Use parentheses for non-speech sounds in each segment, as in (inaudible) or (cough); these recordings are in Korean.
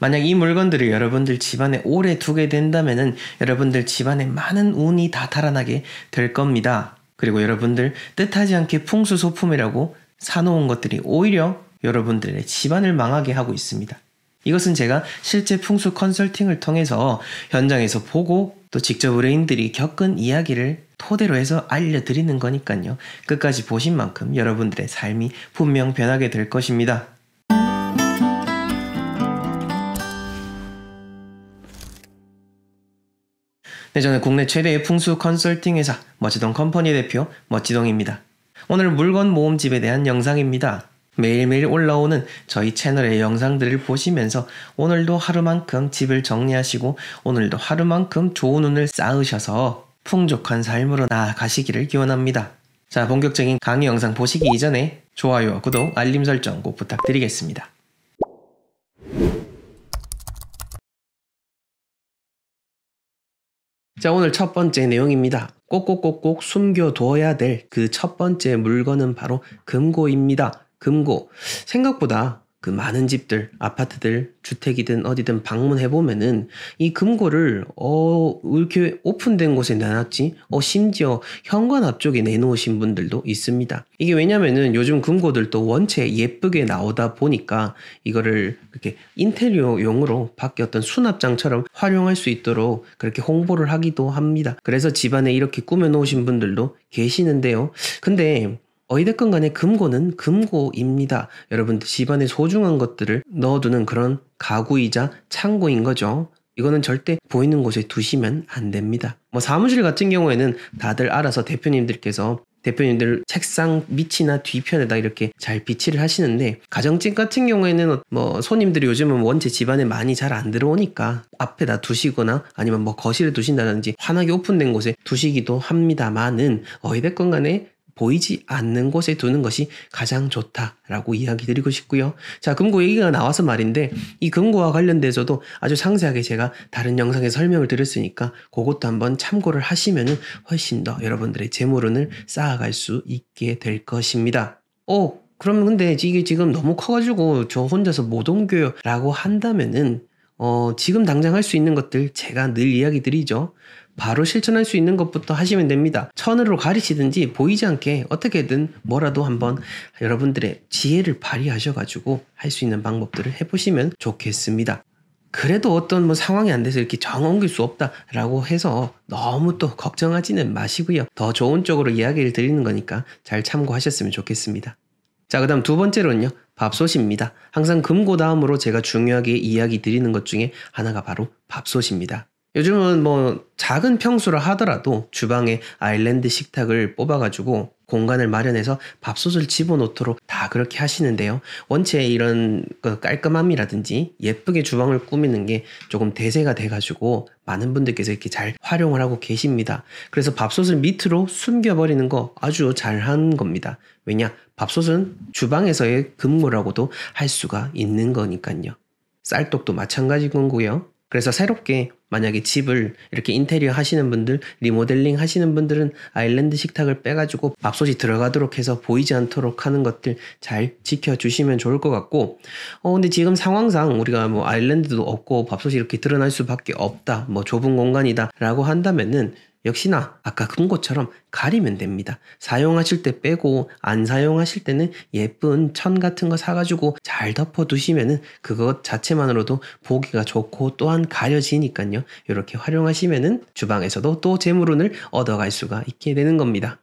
만약 이 물건들을 여러분들 집안에 오래 두게 된다면은 여러분들 집안에 많은 운이 다 달아나게 될 겁니다. 그리고 여러분들 뜻하지 않게 풍수소품이라고 사놓은 것들이 오히려 여러분들의 집안을 망하게 하고 있습니다. 이것은 제가 실제 풍수 컨설팅을 통해서 현장에서 보고 또 직접 의뢰인들이 겪은 이야기를 토대로 해서 알려드리는 거니까요. 끝까지 보신 만큼 여러분들의 삶이 분명 변하게 될 것입니다. 네, 저는 국내 최대의 풍수 컨설팅 회사 멋지동 컴퍼니 대표 멋지동입니다 오늘 물건 모음집에 대한 영상입니다. 매일매일 올라오는 저희 채널의 영상들을 보시면서 오늘도 하루만큼 집을 정리하시고 오늘도 하루만큼 좋은 운을 쌓으셔서 풍족한 삶으로 나아가시기를 기원합니다. 자 본격적인 강의 영상 보시기 이전에 좋아요, 구독, 알림 설정 꼭 부탁드리겠습니다. 자, 오늘 첫 번째 내용입니다. 꼭꼭꼭꼭 숨겨둬야 될 그 첫 번째 물건은 바로 금고입니다. 금고. 생각보다 그 많은 집들, 아파트들, 주택이든 어디든 방문해 보면은 이 금고를 어 이렇게 오픈된 곳에 내놨지, 어 심지어 현관 앞쪽에 내놓으신 분들도 있습니다. 이게 왜냐면은 요즘 금고들도 원체 예쁘게 나오다 보니까 이거를 이렇게 인테리어용으로 밖에 어떤 수납장처럼 활용할 수 있도록 그렇게 홍보를 하기도 합니다. 그래서 집안에 이렇게 꾸며 놓으신 분들도 계시는데요. 근데 어이됐건 간에 금고는 금고입니다. 여러분 집안에 소중한 것들을 넣어두는 그런 가구이자 창고인 거죠. 이거는 절대 보이는 곳에 두시면 안 됩니다. 뭐 사무실 같은 경우에는 다들 알아서 대표님들께서 대표님들 책상 밑이나 뒤편에다 이렇게 잘 비치를 하시는데 가정집 같은 경우에는 뭐 손님들이 요즘은 원체 집안에 많이 잘 안 들어오니까 앞에다 두시거나 아니면 뭐 거실에 두신다든지 환하게 오픈된 곳에 두시기도 합니다만은 어이됐건 간에 보이지 않는 곳에 두는 것이 가장 좋다라고 이야기 드리고 싶고요. 자, 금고 얘기가 나와서 말인데 이 금고와 관련돼서도 아주 상세하게 제가 다른 영상에 설명을 드렸으니까 그것도 한번 참고를 하시면 훨씬 더 여러분들의 재물운을 쌓아갈 수 있게 될 것입니다. 오, 어, 그럼 근데 이게 지금 너무 커가지고 저 혼자서 못 옮겨요라고 한다면은 어, 지금 당장 할 수 있는 것들 제가 늘 이야기 드리죠. 바로 실천할 수 있는 것부터 하시면 됩니다. 천으로 가리시든지 보이지 않게 어떻게든 뭐라도 한번 여러분들의 지혜를 발휘하셔가지고 할 수 있는 방법들을 해보시면 좋겠습니다. 그래도 어떤 뭐 상황이 안 돼서 이렇게 정 옮길 수 없다라고 해서 너무 또 걱정하지는 마시고요. 더 좋은 쪽으로 이야기를 드리는 거니까 잘 참고하셨으면 좋겠습니다. 자, 그 다음 두 번째로는요. 밥솥입니다. 항상 금고 다음으로 제가 중요하게 이야기 드리는 것 중에 하나가 바로 밥솥입니다. 요즘은 뭐 작은 평수를 하더라도 주방에 아일랜드 식탁을 뽑아가지고 공간을 마련해서 밥솥을 집어넣도록 다 그렇게 하시는데요. 원체 이런 그 깔끔함이라든지 예쁘게 주방을 꾸미는 게 조금 대세가 돼가지고 많은 분들께서 이렇게 잘 활용을 하고 계십니다. 그래서 밥솥을 밑으로 숨겨버리는 거 아주 잘 한 겁니다. 왜냐? 밥솥은 주방에서의 근무라고도 할 수가 있는 거니까요. 쌀떡도 마찬가지인 거고요. 그래서 새롭게 만약에 집을 이렇게 인테리어 하시는 분들, 리모델링 하시는 분들은 아일랜드 식탁을 빼가지고 밥솥이 들어가도록 해서 보이지 않도록 하는 것들 잘 지켜주시면 좋을 것 같고, 어, 근데 지금 상황상 우리가 뭐 아일랜드도 없고 밥솥이 이렇게 드러날 수밖에 없다, 뭐 좁은 공간이다 라고 한다면은 역시나 아까 금것처럼 가리면 됩니다. 사용하실 때 빼고 안 사용하실 때는 예쁜 천 같은 거 사가지고 잘 덮어두시면은 그것 자체만으로도 보기가 좋고 또한 가려지니까요. 이렇게 활용하시면은 주방에서도 또 재물운을 얻어갈 수가 있게 되는 겁니다.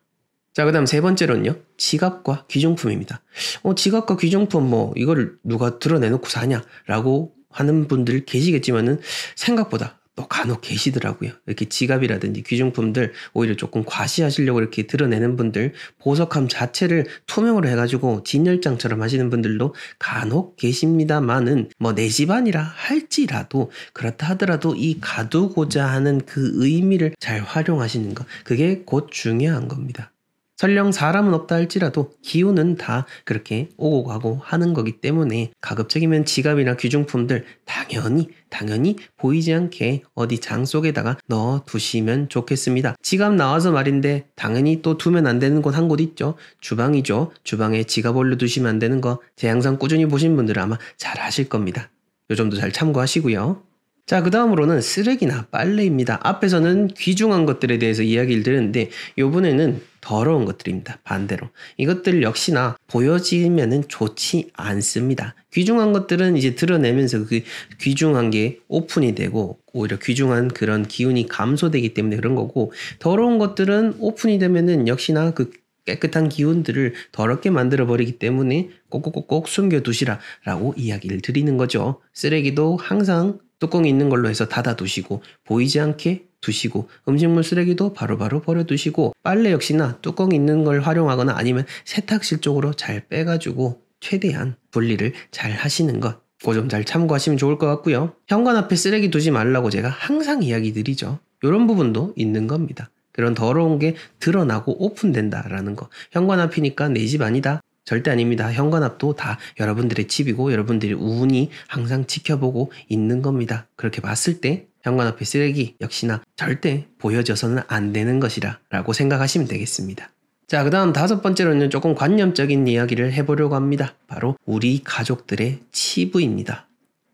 자, 그 다음 세 번째로는요. 지갑과 귀중품입니다. 어, 지갑과 귀중품 뭐, 이걸 누가 드러내놓고 사냐? 라고 하는 분들 계시겠지만은 생각보다 또 간혹 계시더라고요. 이렇게 지갑이라든지 귀중품들 오히려 조금 과시하시려고 이렇게 드러내는 분들, 보석함 자체를 투명으로 해가지고 진열장처럼 하시는 분들도 간혹 계십니다만은 뭐 내 집안이라 할지라도 그렇다 하더라도 이 가두고자 하는 그 의미를 잘 활용하시는 것, 그게 곧 중요한 겁니다. 설령 사람은 없다 할지라도 기운은 다 그렇게 오고 가고 하는 거기 때문에 가급적이면 지갑이나 귀중품들 당연히 당연히 보이지 않게 어디 장 속에다가 넣어 두시면 좋겠습니다. 지갑 나와서 말인데 당연히 또 두면 안 되는 곳 한곳 곳 있죠. 주방이죠. 주방에 지갑 올려두시면 안 되는 거제항상 꾸준히 보신 분들은 아마 잘 아실 겁니다. 요점도 잘 참고하시고요. 자, 그 다음으로는 쓰레기나 빨래입니다. 앞에서는 귀중한 것들에 대해서 이야기를 드렸는데, 요번에는 더러운 것들입니다. 반대로 이것들 역시나 보여지면은 좋지 않습니다. 귀중한 것들은 이제 드러내면서 그 귀중한 게 오픈이 되고 오히려 귀중한 그런 기운이 감소되기 때문에 그런 거고 더러운 것들은 오픈이 되면은 역시나 그 깨끗한 기운들을 더럽게 만들어 버리기 때문에 꼭꼭꼭꼭 숨겨 두시라라고 이야기를 드리는 거죠. 쓰레기도 항상 뚜껑이 있는 걸로 해서 닫아두시고 보이지 않게 두시고 음식물 쓰레기도 바로바로 바로 버려두시고 빨래 역시나 뚜껑 있는 걸 활용하거나 아니면 세탁실 쪽으로 잘 빼가지고 최대한 분리를 잘 하시는 것. 그점잘 참고하시면 좋을 것 같고요. 현관 앞에 쓰레기 두지 말라고 제가 항상 이야기 드리죠. 이런 부분도 있는 겁니다. 그런 더러운 게 드러나고 오픈된다라는 거. 현관 앞이니까 내 집 아니다. 절대 아닙니다. 현관앞도 다 여러분들의 집이고 여러분들이 운이 항상 지켜보고 있는 겁니다. 그렇게 봤을 때 현관 앞에 쓰레기 역시나 절대 보여져서는 안 되는 것이라 라고 생각하시면 되겠습니다. 자, 그 다음 다섯 번째로는 조금 관념적인 이야기를 해보려고 합니다. 바로 우리 가족들의 치부입니다.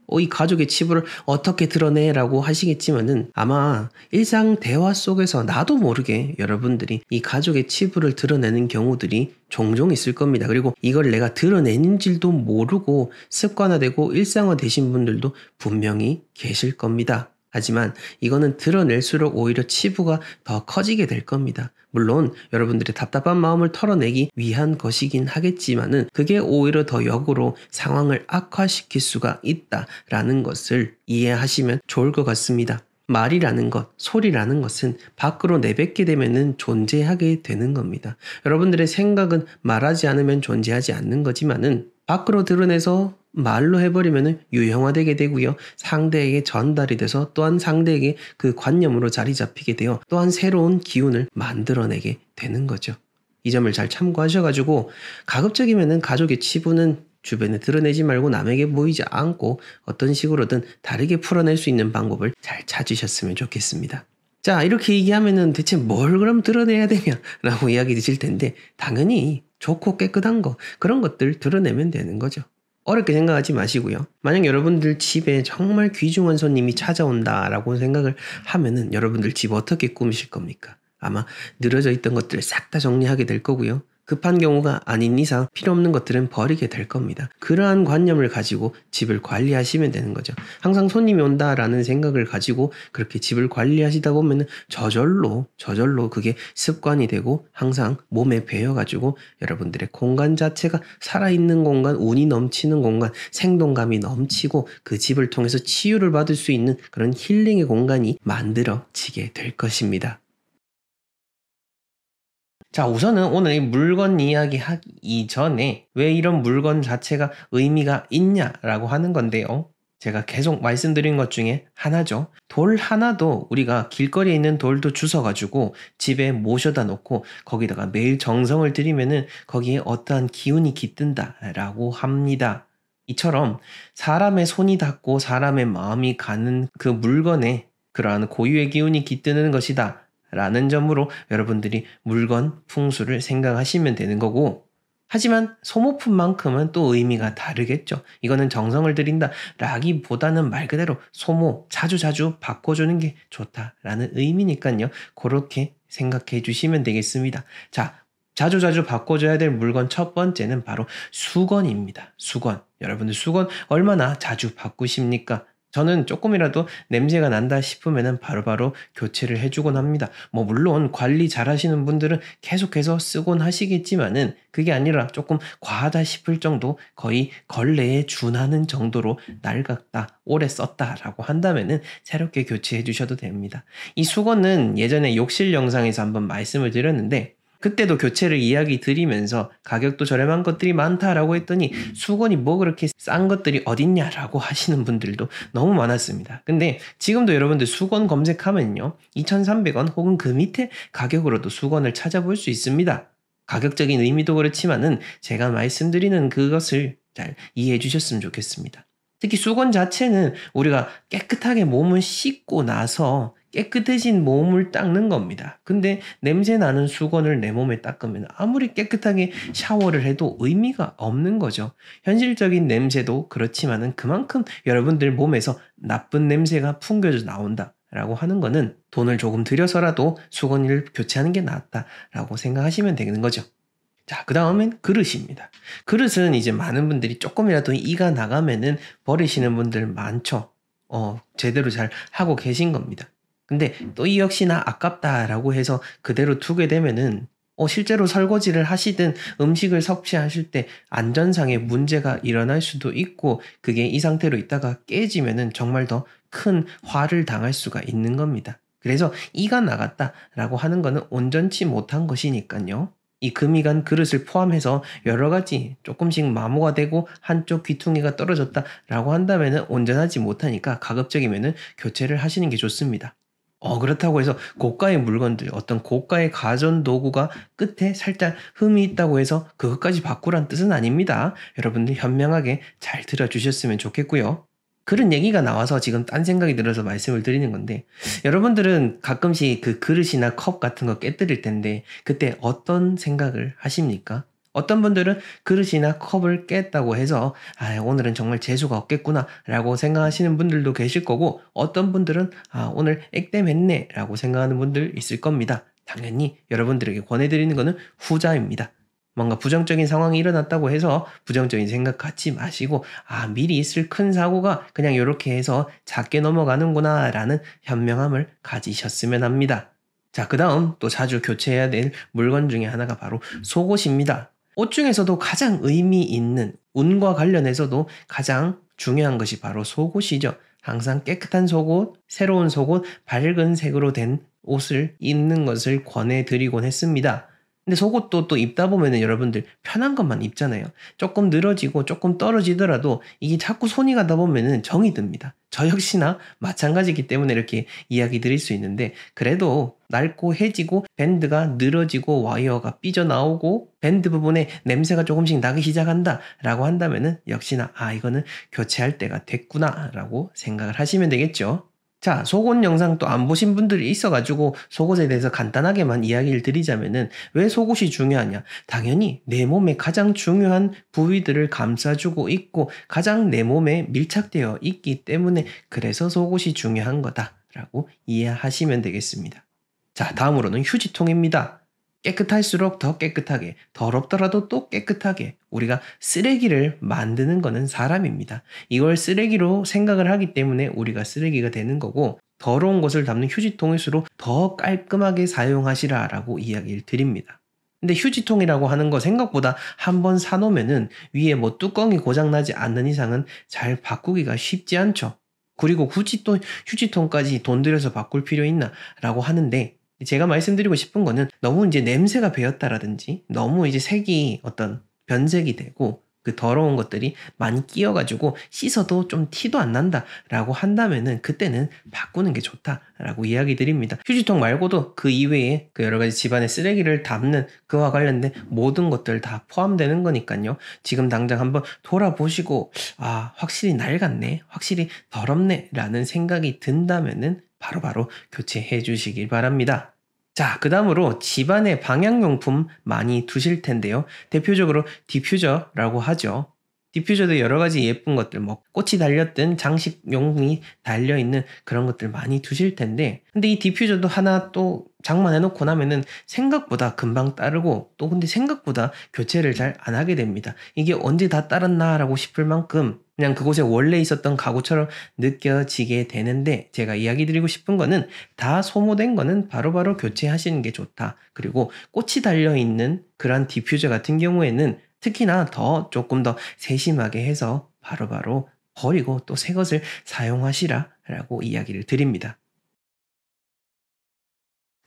어, 이 가족의 치부를 어떻게 드러내라고 하시겠지만은 아마 일상 대화 속에서 나도 모르게 여러분들이 이 가족의 치부를 드러내는 경우들이 종종 있을 겁니다. 그리고 이걸 내가 드러내는지도 모르고 습관화되고 일상화되신 분들도 분명히 계실 겁니다. 하지만 이거는 드러낼수록 오히려 치부가 더 커지게 될 겁니다. 물론 여러분들의 답답한 마음을 털어내기 위한 것이긴 하겠지만은 그게 오히려 더 역으로 상황을 악화시킬 수가 있다라는 것을 이해하시면 좋을 것 같습니다. 말이라는 것, 소리라는 것은 밖으로 내뱉게 되면은 존재하게 되는 겁니다. 여러분들의 생각은 말하지 않으면 존재하지 않는 거지만은 밖으로 드러내서 말로 해버리면 유형화되게 되고요. 상대에게 전달이 돼서 또한 상대에게 그 관념으로 자리 잡히게 되어 또한 새로운 기운을 만들어내게 되는 거죠. 이 점을 잘 참고하셔가지고 가급적이면 가족의 치부는 주변에 드러내지 말고 남에게 보이지 않고 어떤 식으로든 다르게 풀어낼 수 있는 방법을 잘 찾으셨으면 좋겠습니다. 자, 이렇게 얘기하면은 대체 뭘 그럼 드러내야 되냐라고 (laughs) 이야기 드실 텐데, 당연히 좋고 깨끗한 거, 그런 것들 드러내면 되는 거죠. 어렵게 생각하지 마시고요. 만약 여러분들 집에 정말 귀중한 손님이 찾아온다라고 생각을 하면은 여러분들 집 어떻게 꾸미실 겁니까? 아마 늘어져 있던 것들을 싹 다 정리하게 될 거고요. 급한 경우가 아닌 이상 필요 없는 것들은 버리게 될 겁니다. 그러한 관념을 가지고 집을 관리하시면 되는 거죠. 항상 손님이 온다라는 생각을 가지고 그렇게 집을 관리하시다 보면 저절로 저절로 그게 습관이 되고 항상 몸에 배어가지고 여러분들의 공간 자체가 살아있는 공간, 운이 넘치는 공간, 생동감이 넘치고 그 집을 통해서 치유를 받을 수 있는 그런 힐링의 공간이 만들어지게 될 것입니다. 자, 우선은 오늘 물건 이야기 하기 전에왜 이런 물건 자체가 의미가 있냐라고 하는 건데요. 제가 계속 말씀드린 것 중에 하나죠. 돌 하나도 우리가 길거리에 있는 돌도 주워가지고 집에 모셔다 놓고 거기다가 매일 정성을 들이면은 거기에 어떠한 기운이 깃든다라고 합니다. 이처럼 사람의 손이 닿고 사람의 마음이 가는 그 물건에 그러한 고유의 기운이 깃드는 것이다 라는 점으로 여러분들이 물건 풍수를 생각하시면 되는 거고 하지만 소모품만큼은 또 의미가 다르겠죠. 이거는 정성을 들인다 라기보다는 말 그대로 소모 자주자주 바꿔주는 게 좋다라는 의미니까요. 그렇게 생각해 주시면 되겠습니다. 자, 자주자주 바꿔줘야 될 물건 첫 번째는 바로 수건입니다. 수건. 여러분들 수건 얼마나 자주 바꾸십니까? 저는 조금이라도 냄새가 난다 싶으면 바로바로 교체를 해주곤 합니다. 뭐 물론 관리 잘하시는 분들은 계속해서 쓰곤 하시겠지만은 그게 아니라 조금 과하다 싶을 정도 거의 걸레에 준하는 정도로 낡았다, 오래 썼다라고 한다면은 새롭게 교체해 주셔도 됩니다. 이 수건은 예전에 욕실 영상에서 한번 말씀을 드렸는데 그때도 교체를 이야기 드리면서 가격도 저렴한 것들이 많다라고 했더니 수건이 뭐 그렇게 싼 것들이 어딨냐라고 하시는 분들도 너무 많았습니다. 근데 지금도 여러분들 수건 검색하면요. 2,300원 혹은 그 밑에 가격으로도 수건을 찾아볼 수 있습니다. 가격적인 의미도 그렇지만은 제가 말씀드리는 그것을 잘 이해해 주셨으면 좋겠습니다. 특히 수건 자체는 우리가 깨끗하게 몸을 씻고 나서 깨끗해진 몸을 닦는 겁니다. 근데 냄새 나는 수건을 내 몸에 닦으면 아무리 깨끗하게 샤워를 해도 의미가 없는 거죠. 현실적인 냄새도 그렇지만은 그만큼 여러분들 몸에서 나쁜 냄새가 풍겨져 나온다. 라고 하는 거는 돈을 조금 들여서라도 수건을 교체하는 게 낫다라고 생각하시면 되는 거죠. 자, 그 다음엔 그릇입니다. 그릇은 이제 많은 분들이 조금이라도 이가 나가면은 버리시는 분들 많죠. 어, 제대로 잘 하고 계신 겁니다. 근데 또 이 역시나 아깝다라고 해서 그대로 두게 되면은 어, 실제로 설거지를 하시든 음식을 섭취하실 때 안전상의 문제가 일어날 수도 있고 그게 이 상태로 있다가 깨지면은 정말 더 큰 화를 당할 수가 있는 겁니다. 그래서 이가 나갔다라고 하는 거는 온전치 못한 것이니까요. 이 금이간 그릇을 포함해서 여러 가지 조금씩 마모가 되고 한쪽 귀퉁이가 떨어졌다라고 한다면은 온전하지 못하니까 가급적이면은 교체를 하시는 게 좋습니다. 어, 그렇다고 해서 고가의 물건들, 어떤 고가의 가전 도구가 끝에 살짝 흠이 있다고 해서 그것까지 바꾸란 뜻은 아닙니다. 여러분들 현명하게 잘 들어주셨으면 좋겠고요. 그런 얘기가 나와서 지금 딴 생각이 들어서 말씀을 드리는 건데, 여러분들은 가끔씩 그 그릇이나 컵 같은 거 깨뜨릴 텐데, 그때 어떤 생각을 하십니까? 어떤 분들은 그릇이나 컵을 깼다고 해서 아, 오늘은 정말 재수가 없겠구나라고 생각하시는 분들도 계실 거고 어떤 분들은 아, 오늘 액땜했네라고 생각하는 분들 있을 겁니다. 당연히 여러분들에게 권해드리는 것은 후자입니다. 뭔가 부정적인 상황이 일어났다고 해서 부정적인 생각 갖지 마시고 아 미리 있을 큰 사고가 그냥 이렇게 해서 작게 넘어가는구나라는 현명함을 가지셨으면 합니다. 자, 그 다음 또 자주 교체해야 될 물건 중에 하나가 바로 속옷입니다. 옷 중에서도 가장 의미 있는 운과 관련해서도 가장 중요한 것이 바로 속옷이죠. 항상 깨끗한 속옷, 새로운 속옷, 밝은 색으로 된 옷을 입는 것을 권해드리곤 했습니다. 근데 속옷도 또 입다 보면은 여러분들 편한 것만 입잖아요. 조금 늘어지고 조금 떨어지더라도 이게 자꾸 손이 가다 보면은 정이 듭니다. 저 역시나 마찬가지기 이 때문에 이렇게 이야기 드릴 수 있는데 그래도 낡고 해지고 밴드가 늘어지고 와이어가 삐져나오고 밴드 부분에 냄새가 조금씩 나기 시작한다 라고 한다면은 역시나 아 이거는 교체할 때가 됐구나 라고 생각을 하시면 되겠죠. 자, 속옷 영상 또 안 보신 분들이 있어가지고 속옷에 대해서 간단하게만 이야기를 드리자면은 왜 속옷이 중요하냐? 당연히 내 몸의 가장 중요한 부위들을 감싸주고 있고 가장 내 몸에 밀착되어 있기 때문에 그래서 속옷이 중요한 거다라고 이해하시면 되겠습니다. 자, 다음으로는 휴지통입니다. 깨끗할수록 더 깨끗하게, 더럽더라도 또 깨끗하게 우리가 쓰레기를 만드는 것은 사람입니다. 이걸 쓰레기로 생각을 하기 때문에 우리가 쓰레기가 되는 거고 더러운 것을 담는 휴지통일수록 더 깔끔하게 사용하시라라고 이야기를 드립니다. 근데 휴지통이라고 하는 거 생각보다 한번 사놓으면은 위에 뭐 뚜껑이 고장나지 않는 이상은 잘 바꾸기가 쉽지 않죠. 그리고 굳이 또 휴지통까지 돈 들여서 바꿀 필요 있나? 라고 하는데 제가 말씀드리고 싶은 거는 너무 이제 냄새가 배었다라든지 너무 이제 색이 어떤 변색이 되고 그 더러운 것들이 많이 끼어가지고 씻어도 좀 티도 안 난다라고 한다면은 그때는 바꾸는 게 좋다라고 이야기 드립니다. 휴지통 말고도 그 이외에 그 여러 가지 집안의 쓰레기를 담는 그와 관련된 모든 것들 다 포함되는 거니까요. 지금 당장 한번 돌아보시고 아 확실히 낡았네, 확실히 더럽네라는 생각이 든다면은 바로바로 바로 교체해 주시길 바랍니다. 자, 그 다음으로 집안에 방향용품 많이 두실 텐데요. 대표적으로 디퓨저라고 하죠. 디퓨저도 여러 가지 예쁜 것들, 뭐 꽃이 달렸든 장식 용이 달려 있는 그런 것들 많이 두실 텐데, 근데 이 디퓨저도 하나 또 장만해놓고 나면은 생각보다 금방 따르고 또 근데 생각보다 교체를 잘 안 하게 됩니다. 이게 언제 다 따랐나라고 싶을 만큼 그냥 그곳에 원래 있었던 가구처럼 느껴지게 되는데 제가 이야기 드리고 싶은 거는 다 소모된 거는 바로바로 바로 교체하시는 게 좋다. 그리고 꽃이 달려있는 그러한 디퓨저 같은 경우에는 특히나 더 조금 더 세심하게 해서 바로바로 바로 버리고 또 새 것을 사용하시라 라고 이야기를 드립니다.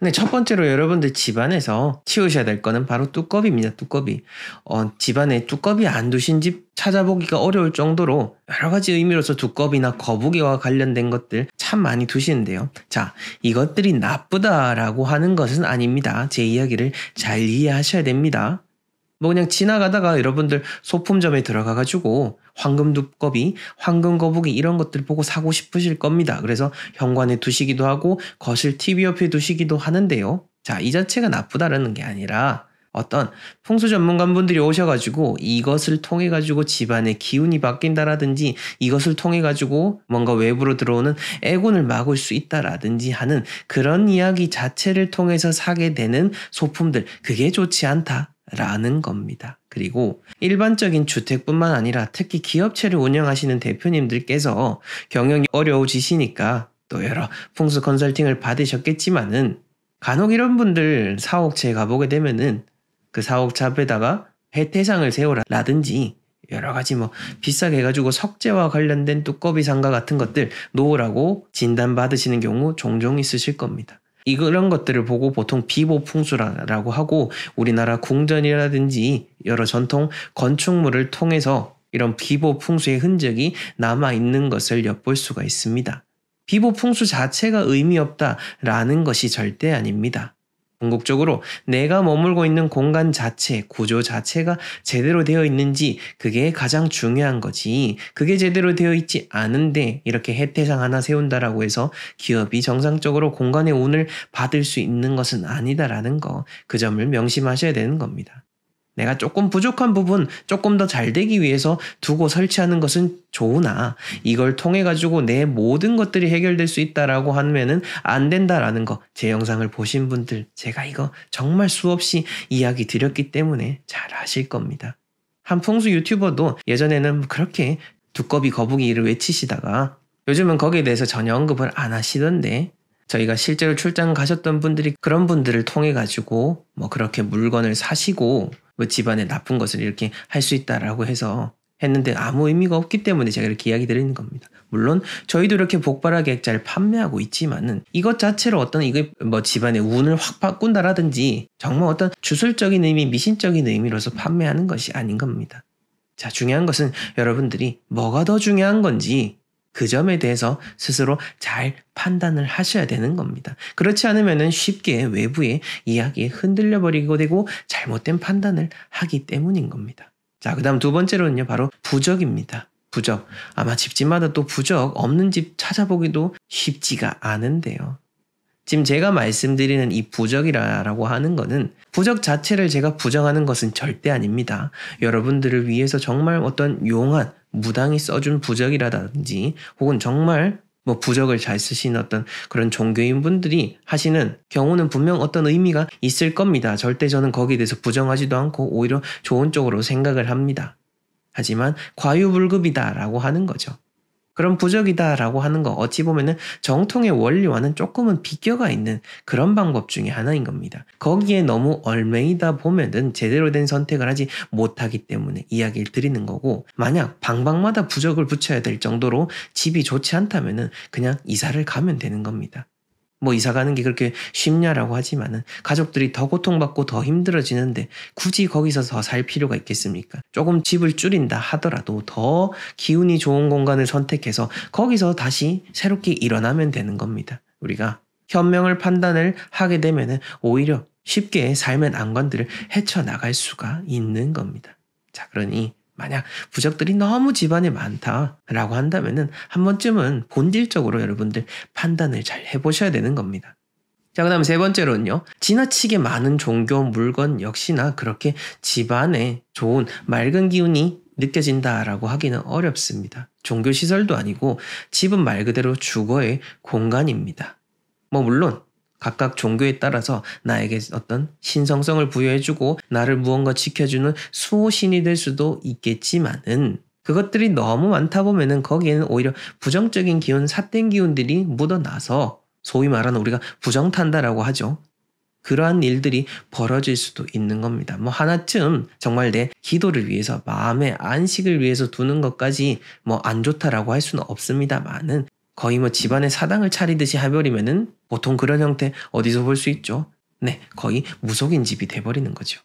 네, 첫 번째로 여러분들 집안에서 치우셔야 될 거는 바로 뚜껑입니다. 뚜껑이. 어, 집안에 뚜껑이 안 두신 집 찾아보기가 어려울 정도로 여러 가지 의미로서 두꺼비나 거북이와 관련된 것들 참 많이 두시는데요. 자, 이것들이 나쁘다라고 하는 것은 아닙니다. 제 이야기를 잘 이해하셔야 됩니다. 뭐 그냥 지나가다가 여러분들 소품점에 들어가가지고 황금 두꺼비, 황금 거북이 이런 것들 보고 사고 싶으실 겁니다. 그래서 현관에 두시기도 하고 거실 TV 옆에 두시기도 하는데요. 자, 이 자체가 나쁘다라는 게 아니라 어떤 풍수 전문가분들이 오셔가지고 이것을 통해 가지고 집안의 기운이 바뀐다라든지 이것을 통해 가지고 뭔가 외부로 들어오는 애군을 막을 수 있다라든지 하는 그런 이야기 자체를 통해서 사게 되는 소품들 그게 좋지 않다. 라는 겁니다. 그리고 일반적인 주택뿐만 아니라 특히 기업체를 운영하시는 대표님들께서 경영이 어려우지시니까 또 여러 풍수 컨설팅을 받으셨겠지만은 간혹 이런 분들 사옥체에 가보게 되면은 그 사옥체 앞에다가 해태상을 세우라든지 여러 가지 뭐 비싸게 해가지고 석재와 관련된 뚜꺼비 상가 같은 것들 놓으라고 진단 받으시는 경우 종종 있으실 겁니다. 이런 것들을 보고 보통 비보풍수라고 하고 우리나라 궁전이라든지 여러 전통 건축물을 통해서 이런 비보풍수의 흔적이 남아 있는 것을 엿볼 수가 있습니다. 비보풍수 자체가 의미 없다라는 것이 절대 아닙니다. 궁극적으로 내가 머물고 있는 공간 자체, 구조 자체가 제대로 되어 있는지 그게 가장 중요한 거지. 그게 제대로 되어 있지 않은데 이렇게 혜태상 하나 세운다라고 해서 기업이 정상적으로 공간의 운을 받을 수 있는 것은 아니다라는 거. 그 점을 명심하셔야 되는 겁니다. 내가 조금 부족한 부분 조금 더 잘 되기 위해서 두고 설치하는 것은 좋으나 이걸 통해 가지고 내 모든 것들이 해결될 수 있다라고 하면은 안 된다라는 거 제 영상을 보신 분들 제가 이거 정말 수없이 이야기 드렸기 때문에 잘 아실 겁니다. 한풍수 유튜버도 예전에는 그렇게 두꺼비 거북이를 외치시다가 요즘은 거기에 대해서 전혀 언급을 안 하시던데 저희가 실제로 출장 가셨던 분들이 그런 분들을 통해 가지고 뭐 그렇게 물건을 사시고 뭐 집안에 나쁜 것을 이렇게 할 수 있다라고 해서 했는데 아무 의미가 없기 때문에 제가 이렇게 이야기 드리는 겁니다. 물론 저희도 이렇게 복발라 계획자를 판매하고 있지만은 이것 자체로 어떤 이게 뭐 집안의 운을 확 바꾼다라든지 정말 어떤 주술적인 의미, 미신적인 의미로서 판매하는 것이 아닌 겁니다. 자, 중요한 것은 여러분들이 뭐가 더 중요한 건지 그 점에 대해서 스스로 잘 판단을 하셔야 되는 겁니다. 그렇지 않으면 쉽게 외부의 이야기에 흔들려 버리고 되고 잘못된 판단을 하기 때문인 겁니다. 자, 그 다음 두 번째로는요, 바로 부적입니다. 부적. 아마 집집마다 또 부적 없는 집 찾아보기도 쉽지가 않은데요. 지금 제가 말씀드리는 이 부적이라고 하는 것은 부적 자체를 제가 부정하는 것은 절대 아닙니다. 여러분들을 위해서 정말 어떤 용한 무당이 써준 부적이라든지 혹은 정말 뭐 부적을 잘 쓰신 어떤 그런 종교인 분들이 하시는 경우는 분명 어떤 의미가 있을 겁니다. 절대 저는 거기에 대해서 부정하지도 않고 오히려 좋은 쪽으로 생각을 합니다. 하지만 과유불급이다라고 하는 거죠. 그런 부적이다라고 하는 거 어찌 보면은 정통의 원리와는 조금은 비껴가 있는 그런 방법 중에 하나인 겁니다. 거기에 너무 얼매이다 보면은 제대로 된 선택을 하지 못하기 때문에 이야기를 드리는 거고 만약 방방마다 부적을 붙여야 될 정도로 집이 좋지 않다면은 그냥 이사를 가면 되는 겁니다. 뭐 이사 가는 게 그렇게 쉽냐라고 하지만은 가족들이 더 고통받고 더 힘들어지는데 굳이 거기서 더 살 필요가 있겠습니까? 조금 집을 줄인다 하더라도 더 기운이 좋은 공간을 선택해서 거기서 다시 새롭게 일어나면 되는 겁니다. 우리가 현명을 판단을 하게 되면은 오히려 쉽게 삶의 난관들을 헤쳐나갈 수가 있는 겁니다. 자, 그러니 만약 부적들이 너무 집안에 많다라고 한다면한 번쯤은 본질적으로 여러분들 판단을 잘 해보셔야 되는 겁니다. 자, 그 다음 세 번째로는요. 지나치게 많은 종교 물건 역시나 그렇게 집안에 좋은 맑은 기운이 느껴진다라고 하기는 어렵습니다. 종교 시설도 아니고 집은 말 그대로 주거의 공간입니다. 뭐 물론 각각 종교에 따라서 나에게 어떤 신성성을 부여해주고 나를 무언가 지켜주는 수호신이 될 수도 있겠지만은 그것들이 너무 많다 보면은 거기에는 오히려 부정적인 기운, 삿된 기운들이 묻어나서 소위 말하는 우리가 부정탄다라고 하죠. 그러한 일들이 벌어질 수도 있는 겁니다. 뭐 하나쯤 정말 내 기도를 위해서 마음의 안식을 위해서 두는 것까지 뭐 안 좋다라고 할 수는 없습니다만은 거의 뭐 집안에 사당을 차리듯이 하버리면은 보통 그런 형태 어디서 볼 수 있죠? 네, 거의 무속인 집이 돼버리는 거죠.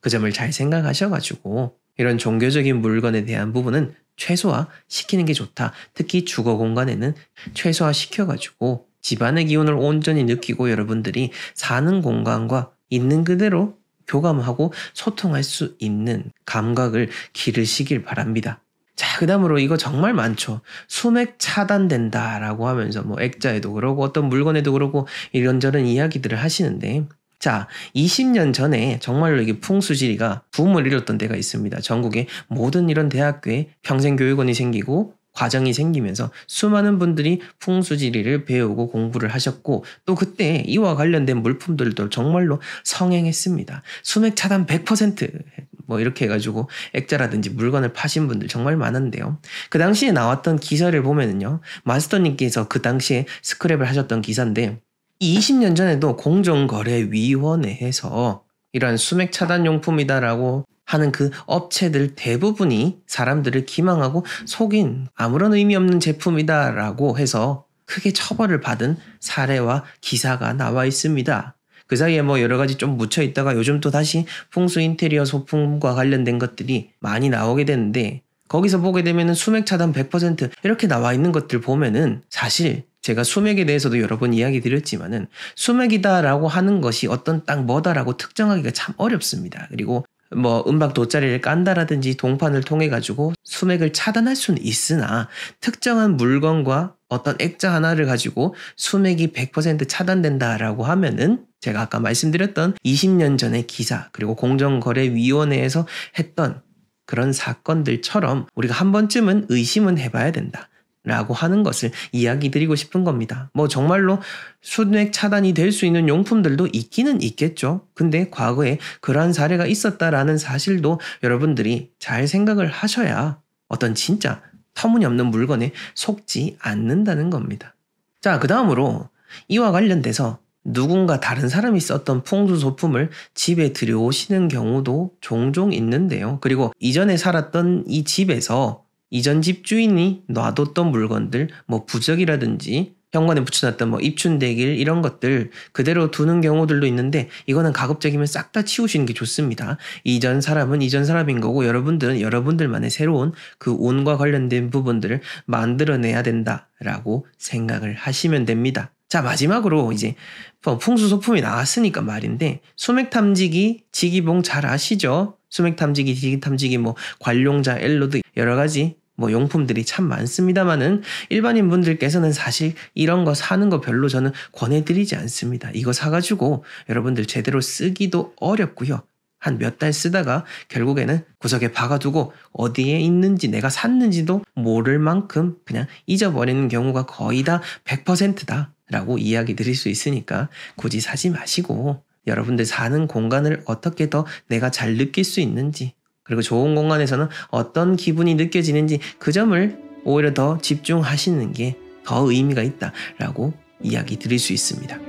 그 점을 잘 생각하셔가지고 이런 종교적인 물건에 대한 부분은 최소화 시키는 게 좋다. 특히 주거 공간에는 최소화 시켜가지고 집안의 기운을 온전히 느끼고 여러분들이 사는 공간과 있는 그대로 교감하고 소통할 수 있는 감각을 기르시길 바랍니다. 자, 그 다음으로 이거 정말 많죠. 수맥 차단된다라고 하면서 뭐 액자에도 그러고 어떤 물건에도 그러고 이런저런 이야기들을 하시는데 자, 20년 전에 정말로 이게 풍수지리가 붐을 일었던 때가 있습니다. 전국의 모든 이런 대학교에 평생교육원이 생기고 과정이 생기면서 수많은 분들이 풍수지리를 배우고 공부를 하셨고 또 그때 이와 관련된 물품들도 정말로 성행했습니다. 수맥 차단 100%뭐 이렇게 해가지고 액자라든지 물건을 파신 분들 정말 많은데요. 그 당시에 나왔던 기사를 보면은요. 마스터님께서 그 당시에 스크랩을 하셨던 기사인데 20년 전에도 공정거래위원회에서 이런 수맥 차단 용품이다라고 하는 그 업체들 대부분이 사람들을 기망하고 속인 아무런 의미 없는 제품이다라고 해서 크게 처벌을 받은 사례와 기사가 나와 있습니다. 그 사이에 뭐 여러 가지 좀 묻혀 있다가 요즘 또 다시 풍수 인테리어 소품과 관련된 것들이 많이 나오게 되는데 거기서 보게 되면은 수맥 차단 100% 이렇게 나와 있는 것들 보면은 사실 제가 수맥에 대해서도 여러 번 이야기 드렸지만은 수맥이다라고 하는 것이 어떤 딱 뭐다라고 특정하기가 참 어렵습니다. 그리고 뭐 음방 돗자리를 깐다라든지 동판을 통해 가지고 수맥을 차단할 수는 있으나 특정한 물건과 어떤 액자 하나를 가지고 수맥이 100% 차단된다라고 하면은 제가 아까 말씀드렸던 20년 전의 기사 그리고 공정거래위원회에서 했던 그런 사건들처럼 우리가 한 번쯤은 의심은 해봐야 된다. 라고 하는 것을 이야기 드리고 싶은 겁니다. 뭐 정말로 수액 차단이 될 수 있는 용품들도 있기는 있겠죠. 근데 과거에 그러한 사례가 있었다라는 사실도 여러분들이 잘 생각을 하셔야 어떤 진짜 터무니없는 물건에 속지 않는다는 겁니다. 자, 그 다음으로 이와 관련돼서 누군가 다른 사람이 썼던 풍수 소품을 집에 들여오시는 경우도 종종 있는데요. 그리고 이전에 살았던 이 집에서 이전 집주인이 놔뒀던 물건들, 뭐 부적이라든지 현관에 붙여놨던 뭐 입춘대길 이런 것들 그대로 두는 경우들도 있는데 이거는 가급적이면 싹 다 치우시는 게 좋습니다. 이전 사람은 이전 사람인 거고 여러분들은 여러분들만의 새로운 그 온과 관련된 부분들을 만들어내야 된다라고 생각을 하시면 됩니다. 자, 마지막으로 이제 뭐 풍수소품이 나왔으니까 말인데 수맥탐지기, 지기봉 잘 아시죠? 수맥탐지기, 지기탐지기, 뭐관룡자 엘로드 여러 가지 뭐 용품들이 참 많습니다만은 일반인 분들께서는 사실 이런 거 사는 거 별로 저는 권해드리지 않습니다. 이거 사가지고 여러분들 제대로 쓰기도 어렵고요. 한 몇 달 쓰다가 결국에는 구석에 박아두고 어디에 있는지 내가 샀는지도 모를 만큼 그냥 잊어버리는 경우가 거의 다 100%다 라고 이야기 드릴 수 있으니까 굳이 사지 마시고 여러분들 사는 공간을 어떻게 더 내가 잘 느낄 수 있는지 그리고 좋은 공간에서는 어떤 기분이 느껴지는지 그 점을 오히려 더 집중하시는 게 더 의미가 있다라고 이야기 드릴 수 있습니다.